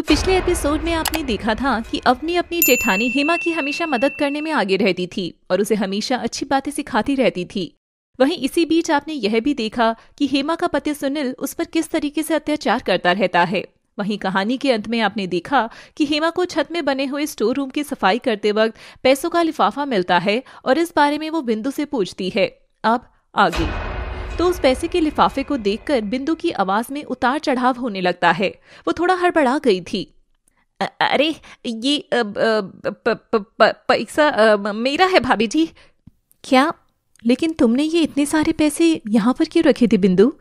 तो पिछले एपिसोड में आपने देखा था कि अपनी अपनी जेठानी हेमा की हमेशा मदद करने में आगे रहती थी और उसे हमेशा अच्छी बातें सिखाती रहती थी वहीं इसी बीच आपने यह भी देखा कि हेमा का पति सुनील उस पर किस तरीके से अत्याचार करता रहता है वहीं कहानी के अंत में आपने देखा कि हेमा को छत में बने हुए स्टोर रूम की सफाई करते वक्त पैसों का लिफाफा मिलता है और इस बारे में वो बिंदु से पूछती है अब आगे तो उस पैसे के लिफाफे को देखकर बिंदु की आवाज में उतार चढ़ाव होने लगता है वो थोड़ा हड़बड़ा गई थी अरे ये पैसा मेरा है भाभी जी क्या लेकिन तुमने ये इतने सारे पैसे यहाँ पर क्यों रखे थे बिंदु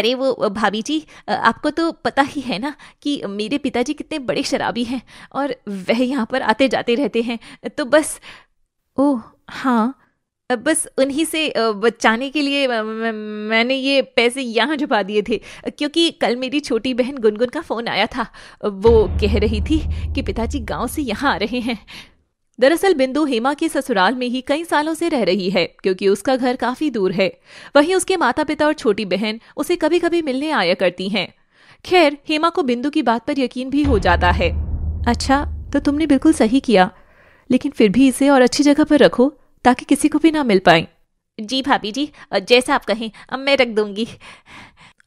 अरे वो भाभी जी आपको तो पता ही है ना कि मेरे पिताजी कितने बड़े शराबी हैं और वह यहाँ पर आते जाते रहते हैं तो बस ओह हाँ बस उन्हीं से बचाने के लिए मैंने ये पैसे यहाँ छुपा दिए थे क्योंकि कल मेरी छोटी बहन गुनगुन का फ़ोन आया था वो कह रही थी कि पिताजी गांव से यहाँ आ रहे हैं दरअसल बिंदु हेमा के ससुराल में ही कई सालों से रह रही है क्योंकि उसका घर काफ़ी दूर है वहीं उसके माता पिता और छोटी बहन उसे कभी कभी मिलने आया करती हैं खैर हेमा को बिंदु की बात पर यकीन भी हो जाता है अच्छा तो तुमने बिल्कुल सही किया लेकिन फिर भी इसे और अच्छी जगह पर रखो ताकि किसी को भी ना मिल पाए जी भाभी जी जैसा आप कहें अब मैं रख दूंगी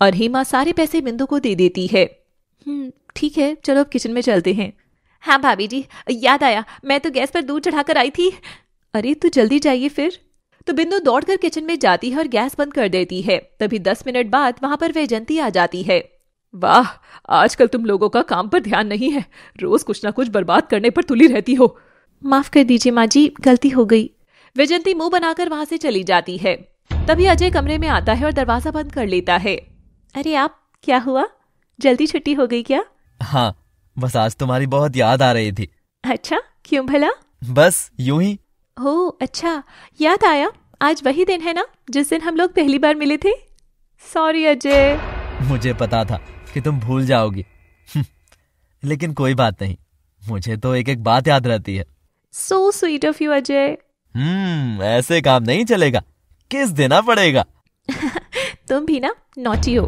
और हेमा सारे पैसे बिंदु को दे देती है हम्म, ठीक है चलो अब किचन में चलते हैं हाँ भाभी जी याद आया मैं तो गैस पर दूध चढ़ाकर आई थी अरे तू तो जल्दी जाइए फिर तो बिंदु दौड़कर किचन में जाती है और गैस बंद कर देती है तभी दस मिनट बाद वहां पर वैजंती आ जाती है वाह आजकल तुम लोगों का काम पर ध्यान नहीं है रोज कुछ ना कुछ बर्बाद करने पर तुली रहती हो माफ कर दीजिए माँ जी गलती हो गई वैजंती मुंह बनाकर वहां से चली जाती है तभी अजय कमरे में आता है और दरवाजा बंद कर लेता है अरे आप क्या हुआ जल्दी छुट्टी हो गई क्या हाँ बस आज तुम्हारी बहुत याद आ रही थी अच्छा क्यों भला बस यूं ही हो अच्छा याद आया आज वही दिन है ना जिस दिन हम लोग पहली बार मिले थे सॉरी अजय मुझे पता था कि तुम भूल जाओगी हम्म, लेकिन कोई बात नहीं मुझे तो एक एक बात याद रहती है so sweet of you Ajay hmm ऐसे काम नहीं चलेगा किस देना पड़ेगा तुम भी ना नोटी हो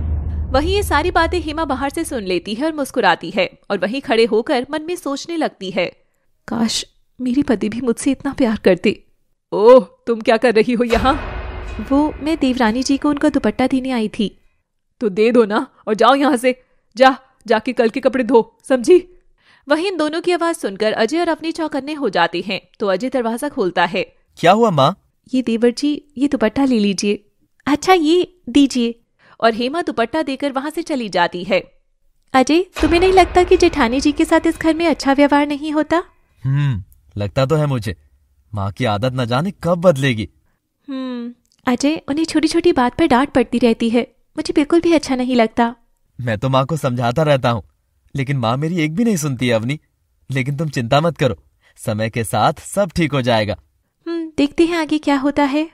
वही ये सारी बातें हेमा बाहर से सुन लेती है और मुस्कुराती है और वहीं खड़े होकर मन में सोचने लगती है काश मेरी पति भी मुझसे इतना प्यार करते ओह तुम क्या कर रही हो यहाँ वो मैं देवरानी जी को उनका दुपट्टा देने आई थी तो दे दो ना और जाओ यहाँ से जा जाके कल के कपड़े धो समझी वही इन दोनों की आवाज सुनकर अजय और अपनी चौकन्ने हो जाते हैं तो अजय दरवाजा खोलता है क्या हुआ माँ ये देवर जी ये दुपट्टा ले लीजिए अच्छा ये दीजिए और हेमा दुपट्टा देकर वहाँ से चली जाती है अजय तुम्हें नहीं लगता कि जेठानी जी के साथ इस घर में अच्छा व्यवहार नहीं होता हम्म लगता तो है मुझे माँ की आदत न जाने कब बदलेगी हम्म अजय उन्हें छोटी छोटी बात पर डांट पड़ती रहती है मुझे बिल्कुल भी अच्छा नहीं लगता मैं तो माँ को समझाता रहता हूँ लेकिन माँ मेरी एक भी नहीं सुनती है अवनी लेकिन तुम चिंता मत करो समय के साथ सब ठीक हो जाएगा हम्म, देखते हैं आगे क्या होता है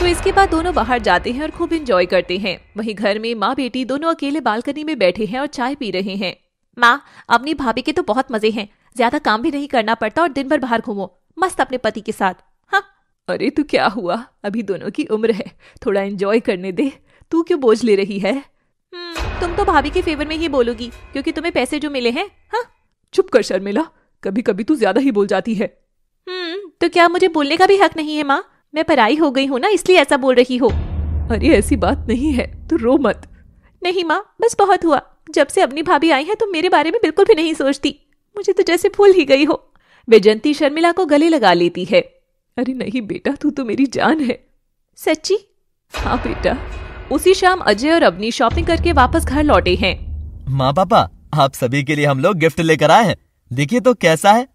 तो इसके बाद दोनों बाहर जाते हैं और खूब इंजॉय करते हैं वहीं घर में माँ बेटी दोनों अकेले बालकनी में बैठे हैं और चाय पी रहे हैं माँ अपनी भाभी के तो बहुत मजे हैं ज्यादा काम भी नहीं करना पड़ता और दिन भर बाहर घूमो मस्त अपने पति के साथ हाँ अरे तू क्या हुआ अभी दोनों की उम्र है थोड़ा एंजॉय करने दे तू क्यों बोझ ले रही है तुम तो भाभी के फेवर में ही बोलोगी क्योंकि तुम्हें पैसे जो मिले हैं हाँ चुप कर शर्मिला कभी कभी तू ज्यादा ही बोल जाती है हम्म तो क्या मुझे बोलने का भी हक नहीं है माँ मैं पराई हो गई हूँ ना इसलिए ऐसा बोल रही हो अरे ऐसी बात नहीं है तू रो मत नहीं माँ बस बहुत हुआ जब से अपनी भाभी आई है तुम मेरे बारे में बिल्कुल भी नहीं सोचती मुझे तो जैसे भूल ही गई हो वैजंती शर्मिला को गले लगा लेती है अरे नहीं बेटा तू तो मेरी जान है सच्ची हाँ बेटा उसी शाम अजय और अवनी शॉपिंग करके वापस घर लौटे हैं माँ पापा आप सभी के लिए हम लोग गिफ्ट लेकर आए हैं देखिए तो कैसा है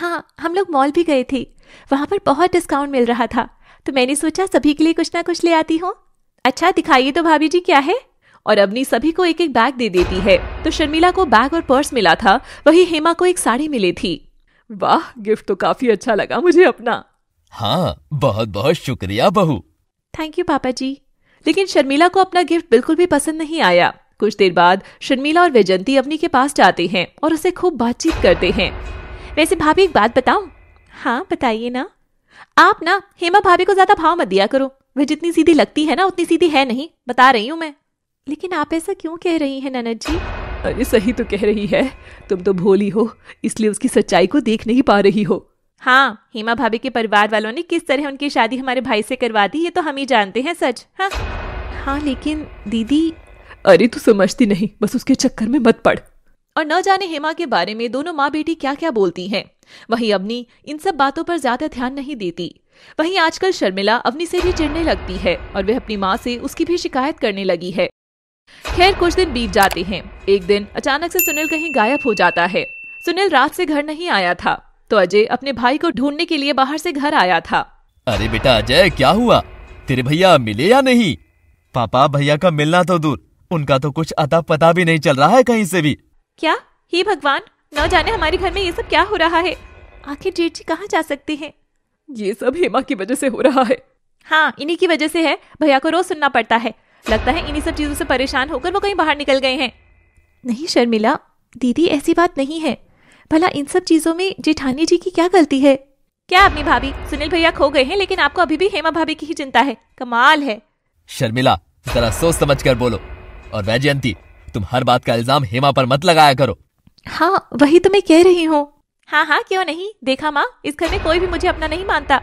हाँ हम लोग मॉल भी गए थे वहाँ पर बहुत डिस्काउंट मिल रहा था तो मैंने सोचा सभी के लिए कुछ ना कुछ ले आती हूँ अच्छा दिखाइए तो भाभी जी क्या है और अवनी सभी को एक एक बैग दे देती है तो शर्मिला को बैग और पर्स मिला था वही हेमा को एक साड़ी मिली थी वाह गिफ्ट तो काफी अच्छा लगा मुझे अपना हाँ बहुत बहुत शुक्रिया बहू थैंक यू पापा जी लेकिन शर्मिला को अपना गिफ्ट बिल्कुल भी पसंद नहीं आया कुछ देर बाद शर्मिला और वैजंती अवनी के पास जाते हैं और उसे खूब बातचीत करते हैं वैसे भाभी एक बात बताऊं हाँ बताइए ना आप ना हेमा भाभी को ज्यादा भाव मत दिया करो वह जितनी सीधी लगती है ना उतनी सीधी है नहीं बता रही हूँ मैं लेकिन आप ऐसा क्यों कह रही हैं ननद जी अरे सही तो कह रही है तुम तो भोली हो इसलिए उसकी सच्चाई को देख नहीं पा रही हो हाँ हेमा भाभी के परिवार वालों ने किस तरह उनकी शादी हमारे भाई से करवा दी ये तो हम ही जानते हैं सच हाँ हाँ लेकिन दीदी अरे तू समझती नहीं बस उसके चक्कर में मत पड़ और न जाने हेमा के बारे में दोनों माँ बेटी क्या क्या बोलती हैं वही अवनी इन सब बातों पर ज्यादा ध्यान नहीं देती वही आजकल शर्मिला अवनी से भी चिड़ने लगती है और वह अपनी माँ से उसकी भी शिकायत करने लगी है खैर कुछ दिन बीत जाते हैं एक दिन अचानक से सुनील कहीं गायब हो जाता है सुनील रात से घर नहीं आया था तो अजय अपने भाई को ढूंढने के लिए बाहर से घर आया था अरे बेटा अजय क्या हुआ तेरे भैया मिले या नहीं पापा भैया का मिलना तो दूर उनका तो कुछ अता पता भी नहीं चल रहा है कहीं से भी क्या ही भगवान न जाने हमारे घर में ये सब क्या हो रहा है आखिर जेठ जी कहाँ जा सकते है ये सब हेमा की वजह से हो रहा है हाँ इन्हीं की वजह से है भैया को रोज सुनना पड़ता है लगता है इन्हीं सब चीजों से परेशान होकर वो कहीं बाहर निकल गए हैं नहीं शर्मिला दीदी ऐसी बात नहीं है भला इन सब चीजों में जेठानी जी की क्या गलती है क्या अपनी भाभी सुनील भैया खो गए हैं लेकिन आपको अभी भी हेमा भाभी की ही चिंता है कमाल है शर्मिला जरा सोच समझ कर बोलो और वैजयंती तुम हर बात का इल्जाम हेमा पर मत लगाया करो हाँ वही तुम्हें तो कह रही हूँ हाँ हाँ क्यों नहीं देखा माँ इस घर में कोई भी मुझे अपना नहीं मानता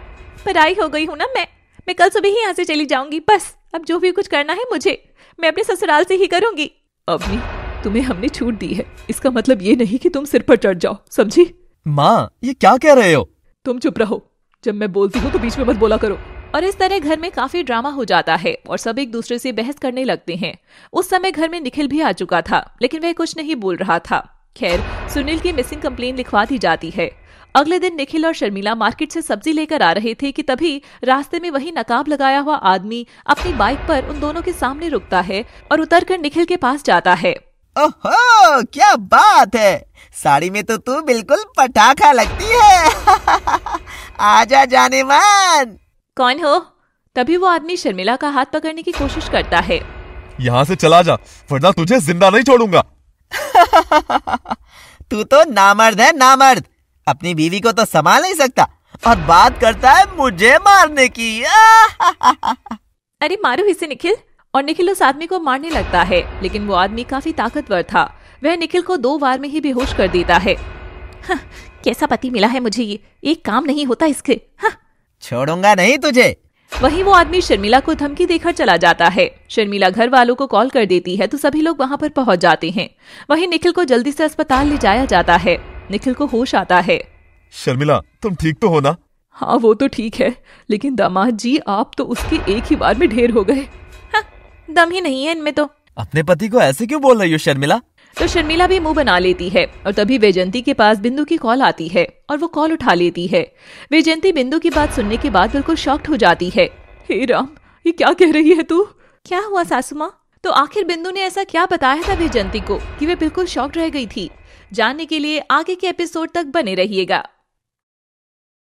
पर आई हो गई हूँ ना मैं मैं कल सुबह ही यहाँ से चली जाऊंगी बस अब जो भी कुछ करना है मुझे मैं अपने ससुराल से ही करूंगी अवनी तुम्हें हमने छूट दी है इसका मतलब ये नहीं कि तुम सिर पर चढ़ जाओ समझी माँ ये क्या कह रहे हो तुम चुप रहो जब मैं बोलती हूँ तो बीच में मत बोला करो और इस तरह घर में काफी ड्रामा हो जाता है और सब एक दूसरे से बहस करने लगते हैं उस समय घर में निखिल भी आ चुका था लेकिन वह कुछ नहीं बोल रहा था खैर सुनील की मिसिंग कम्प्लेन लिखवा दी जाती है अगले दिन निखिल और शर्मिला मार्केट से सब्जी लेकर आ रहे थे कि तभी रास्ते में वही नकाब लगाया हुआ आदमी अपनी बाइक पर उन दोनों के सामने रुकता है और उतर कर निखिल के पास जाता है ओहो क्या बात है साड़ी में तो तू बिल्कुल पटाखा लगती है आजा जाने कौन हो तभी वो आदमी शर्मिला का हाथ पकड़ने की कोशिश करता है यहाँ से चला जा वरना तुझे जिंदा नहीं छोड़ूंगा तू तो नामर्द है नामर्द अपनी बीवी को तो संभाल नहीं सकता और बात करता है मुझे मारने की अरे मारो इसे निखिल और निखिल उस आदमी को मारने लगता है लेकिन वो आदमी काफी ताकतवर था वह निखिल को दो बार में ही बेहोश कर देता है हाँ, कैसा पति मिला है मुझे ये एक काम नहीं होता इसके हाँ। छोड़ूंगा नहीं तुझे वही वो आदमी शर्मिला को धमकी देकर चला जाता है शर्मिला घर वालों को कॉल कर देती है तो सभी लोग वहाँ पर पहुँच जाते हैं वही निखिल को जल्दी से अस्पताल ले जाया जाता है निखिल को होश आता है शर्मिला तुम ठीक तो हो ना हाँ वो तो ठीक है लेकिन दामाद जी आप तो उसके एक ही बार में ढेर हो गए हाँ, दम ही नहीं है इनमें तो अपने पति को ऐसे क्यों बोल रही हो शर्मिला तो शर्मिला भी मुंह बना लेती है और तभी वैजंती के पास बिंदु की कॉल आती है और वो कॉल उठा लेती है वैजंती बिंदु की बात सुनने के बाद बिल्कुल शॉक्ट हो जाती है हे राम ये क्या कह रही है तू क्या हुआ सासुमा तो आखिर बिंदु ने ऐसा क्या बताया था वैजंती को कि वे बिल्कुल शॉक्ट रह गई थी जानने के लिए आगे के एपिसोड तक बने रहिएगा